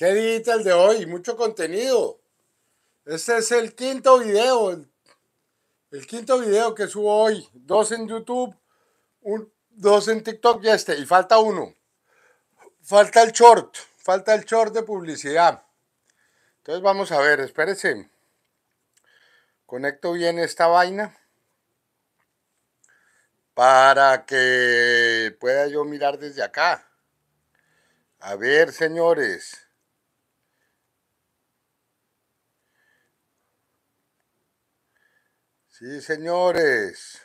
¿Qué el de hoy? Mucho contenido. Este es el quinto video, el, quinto video que subo hoy. Dos en YouTube, dos en TikTok y este, y falta uno. Falta el short, falta el short de publicidad. Entonces vamos a ver, espérense. Conecto bien esta vaina para que pueda yo mirar desde acá. A ver, señores. Sí, señores.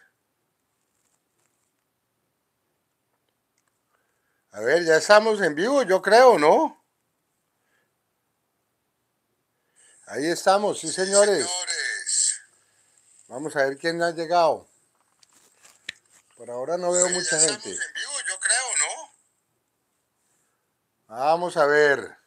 A ver, ya estamos en vivo, yo creo, ¿no? Ahí estamos, sí, señores. Vamos a ver quién ha llegado. Por ahora no veo mucha gente. Estamos en vivo, yo creo, ¿no? Vamos a ver.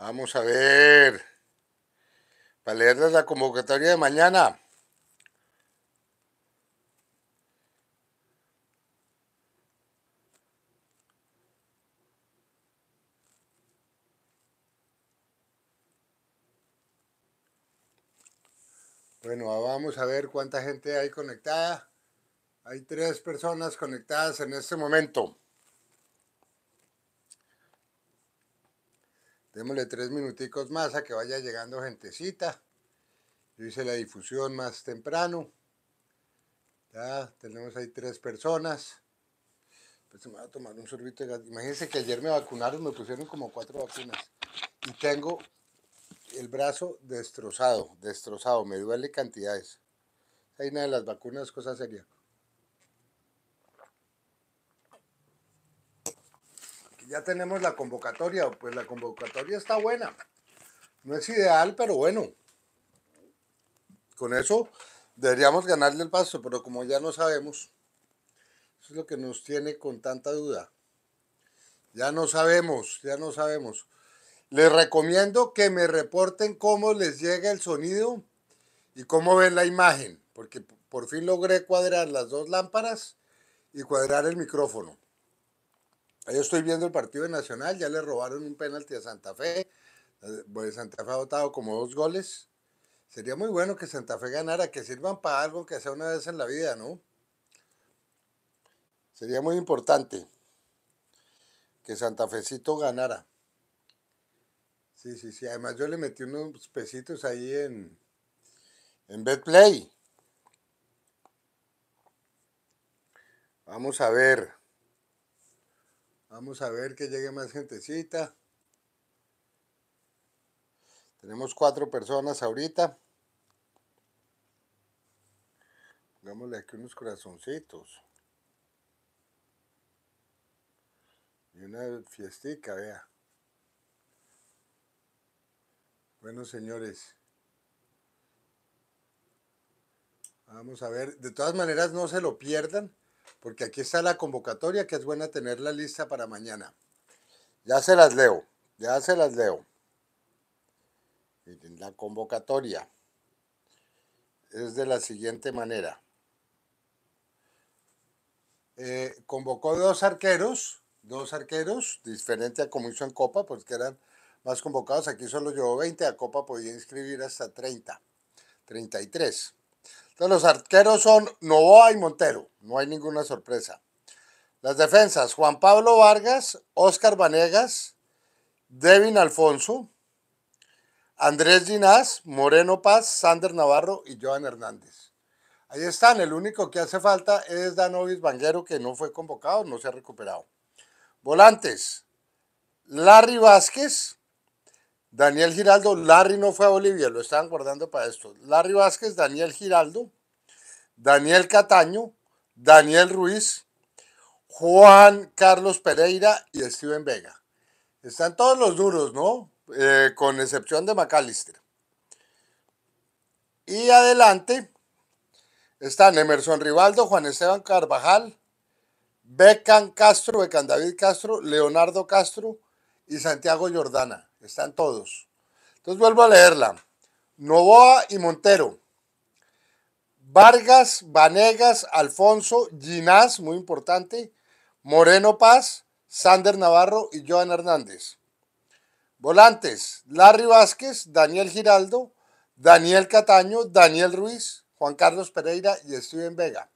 Vamos a ver. Para leerles la convocatoria de mañana. Bueno, vamos a ver cuánta gente hay conectada. Hay tres personas conectadas en este momento. Démosle tres minuticos más a que vaya llegando gentecita. Yo hice la difusión más temprano. Ya tenemos ahí tres personas. Pues me voy a tomar un sorbito de Imagínense que ayer me vacunaron, me pusieron como cuatro vacunas. Y tengo el brazo destrozado, destrozado. Me duele cantidades. Hay una de las vacunas, cosa seria. ya tenemos la convocatoria, pues la convocatoria está buena. No es ideal, pero bueno. Con eso deberíamos ganarle el paso, pero como ya no sabemos, eso es lo que nos tiene con tanta duda. Ya no sabemos, ya no sabemos. Les recomiendo que me reporten cómo les llega el sonido y cómo ven la imagen, porque por fin logré cuadrar las dos lámparas y cuadrar el micrófono. Yo estoy viendo el partido de Nacional, ya le robaron un penalti a Santa Fe. Eh, pues Santa Fe ha votado como dos goles. Sería muy bueno que Santa Fe ganara, que sirvan para algo que sea una vez en la vida, ¿no? Sería muy importante que Santa Fecito ganara. Sí, sí, sí. Además yo le metí unos pesitos ahí en, en BetPlay. Vamos a ver. Vamos a ver que llegue más gentecita. Tenemos cuatro personas ahorita. Pongámosle aquí unos corazoncitos. Y una fiestica, vea. Bueno, señores. Vamos a ver. De todas maneras, no se lo pierdan porque aquí está la convocatoria que es buena tenerla lista para mañana. Ya se las leo, ya se las leo. Miren, la convocatoria es de la siguiente manera. Eh, convocó dos arqueros, dos arqueros, diferente a como hizo en Copa, porque pues eran más convocados. Aquí solo llevó 20, a Copa podía inscribir hasta 30, 33. Entonces los arqueros son Novoa y Montero, no hay ninguna sorpresa. Las defensas, Juan Pablo Vargas, Oscar Vanegas, Devin Alfonso, Andrés Ginás, Moreno Paz, Sander Navarro y Joan Hernández. Ahí están, el único que hace falta es Danovis Banguero, que no fue convocado, no se ha recuperado. Volantes, Larry Vázquez, Daniel Giraldo, Larry no fue a Bolivia, lo estaban guardando para esto. Larry Vázquez, Daniel Giraldo, Daniel Cataño, Daniel Ruiz, Juan Carlos Pereira y Steven Vega. Están todos los duros, ¿no? Eh, con excepción de McAllister. Y adelante están Emerson Rivaldo, Juan Esteban Carvajal, Becan Castro, Becan David Castro, Leonardo Castro y Santiago Jordana. Están todos. Entonces vuelvo a leerla. Novoa y Montero, Vargas, Vanegas, Alfonso, Ginás, muy importante, Moreno Paz, Sander Navarro y Joan Hernández. Volantes, Larry Vázquez, Daniel Giraldo, Daniel Cataño, Daniel Ruiz, Juan Carlos Pereira y Steven Vega.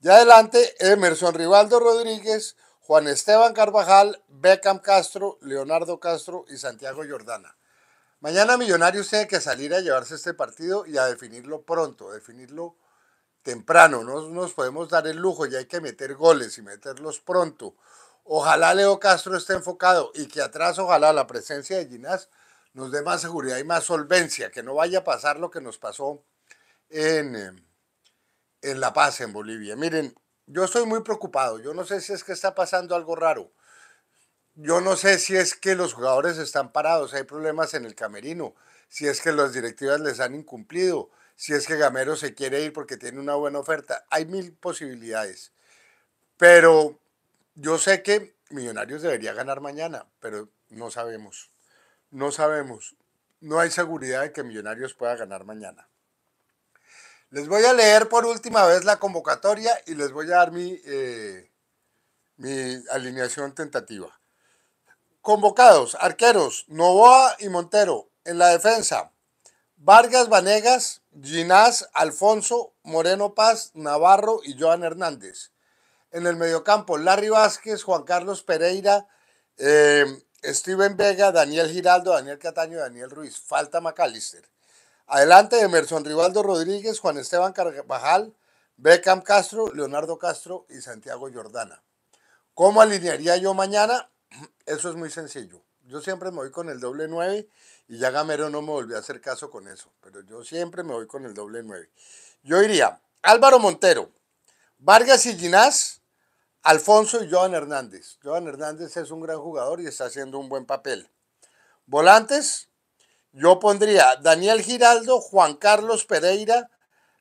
Y adelante, Emerson Rivaldo Rodríguez, Juan Esteban Carvajal, Beckham Castro, Leonardo Castro y Santiago Jordana. Mañana Millonarios tiene que salir a llevarse este partido y a definirlo pronto, definirlo temprano. No nos podemos dar el lujo, y hay que meter goles y meterlos pronto. Ojalá Leo Castro esté enfocado y que atrás ojalá la presencia de Ginás nos dé más seguridad y más solvencia, que no vaya a pasar lo que nos pasó en, eh, en La Paz, en Bolivia. Miren, yo estoy muy preocupado. Yo no sé si es que está pasando algo raro yo no sé si es que los jugadores están parados, hay problemas en el camerino, si es que las directivas les han incumplido, si es que Gamero se quiere ir porque tiene una buena oferta, hay mil posibilidades. Pero yo sé que Millonarios debería ganar mañana, pero no sabemos. No sabemos. No hay seguridad de que Millonarios pueda ganar mañana. Les voy a leer por última vez la convocatoria y les voy a dar mi, eh, mi alineación tentativa. Convocados, arqueros, Novoa y Montero. En la defensa, Vargas Vanegas, Ginás, Alfonso, Moreno Paz, Navarro y Joan Hernández. En el mediocampo, Larry Vázquez, Juan Carlos Pereira, eh, Steven Vega, Daniel Giraldo, Daniel Cataño y Daniel Ruiz. Falta McAllister. Adelante, Emerson Rivaldo Rodríguez, Juan Esteban Carvajal, Beckham Castro, Leonardo Castro y Santiago Jordana. ¿Cómo alinearía yo mañana? Eso es muy sencillo. Yo siempre me voy con el doble 9 y ya Gamero no me volvió a hacer caso con eso, pero yo siempre me voy con el doble 9. Yo iría Álvaro Montero, Vargas y Ginás, Alfonso y Joan Hernández. Joan Hernández es un gran jugador y está haciendo un buen papel. Volantes, yo pondría Daniel Giraldo, Juan Carlos Pereira,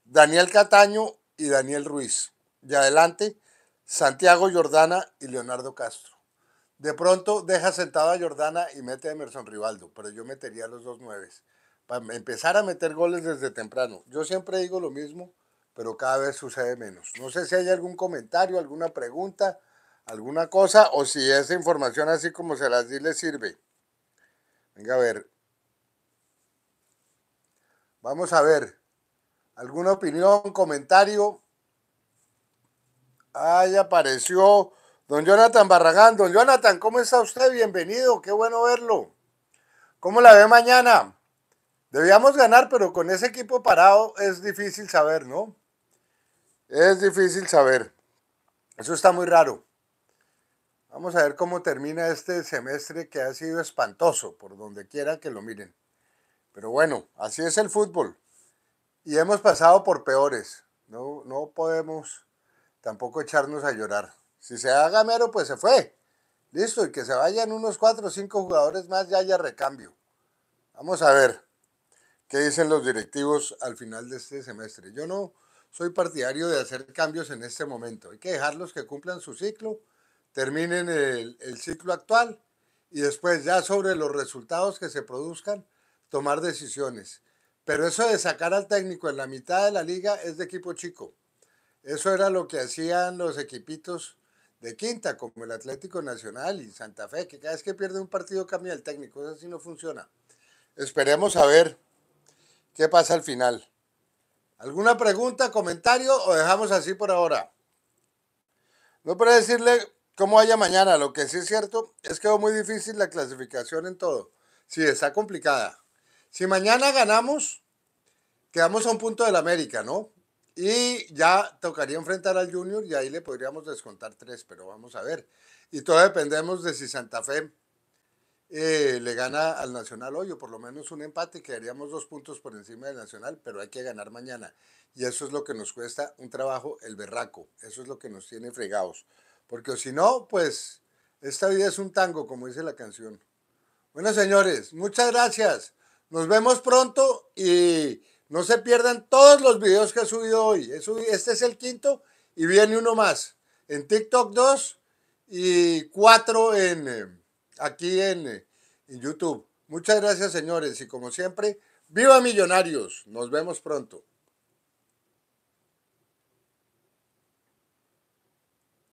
Daniel Cataño y Daniel Ruiz. Y adelante, Santiago Jordana y Leonardo Castro. De pronto deja sentada a Jordana y mete a Emerson Rivaldo, pero yo metería a los dos nueves. Para empezar a meter goles desde temprano. Yo siempre digo lo mismo, pero cada vez sucede menos. No sé si hay algún comentario, alguna pregunta, alguna cosa, o si esa información así como se las di le sirve. Venga a ver. Vamos a ver. ¿Alguna opinión, comentario? Ahí apareció Don Jonathan Barragán, don Jonathan, ¿cómo está usted? Bienvenido, qué bueno verlo. ¿Cómo la ve mañana? Debíamos ganar, pero con ese equipo parado es difícil saber, ¿no? Es difícil saber. Eso está muy raro. Vamos a ver cómo termina este semestre que ha sido espantoso, por donde quiera que lo miren. Pero bueno, así es el fútbol. Y hemos pasado por peores. No, no podemos tampoco echarnos a llorar. Si se haga mero, pues se fue. Listo, y que se vayan unos cuatro o cinco jugadores más, ya haya recambio. Vamos a ver qué dicen los directivos al final de este semestre. Yo no soy partidario de hacer cambios en este momento. Hay que dejarlos que cumplan su ciclo, terminen el, el ciclo actual y después ya sobre los resultados que se produzcan, tomar decisiones. Pero eso de sacar al técnico en la mitad de la liga es de equipo chico. Eso era lo que hacían los equipitos de quinta, como el Atlético Nacional y Santa Fe, que cada vez que pierde un partido cambia el técnico, eso así no funciona. Esperemos a ver qué pasa al final. ¿Alguna pregunta, comentario o dejamos así por ahora? No para decirle cómo vaya mañana, lo que sí es cierto es que es muy difícil la clasificación en todo. Sí, está complicada. Si mañana ganamos, quedamos a un punto del América, ¿no? Y ya tocaría enfrentar al Junior y ahí le podríamos descontar tres, pero vamos a ver. Y todo dependemos de si Santa Fe eh, le gana al Nacional hoy o por lo menos un empate, quedaríamos dos puntos por encima del Nacional, pero hay que ganar mañana. Y eso es lo que nos cuesta un trabajo el berraco, eso es lo que nos tiene fregados. Porque si no, pues esta vida es un tango, como dice la canción. Bueno, señores, muchas gracias. Nos vemos pronto y no se pierdan todos los videos que he subido hoy. Este es el quinto y viene uno más. En TikTok 2 y 4 en, eh, aquí eh, en YouTube. Muchas gracias, señores. Y como siempre, viva Millonarios. Nos vemos pronto.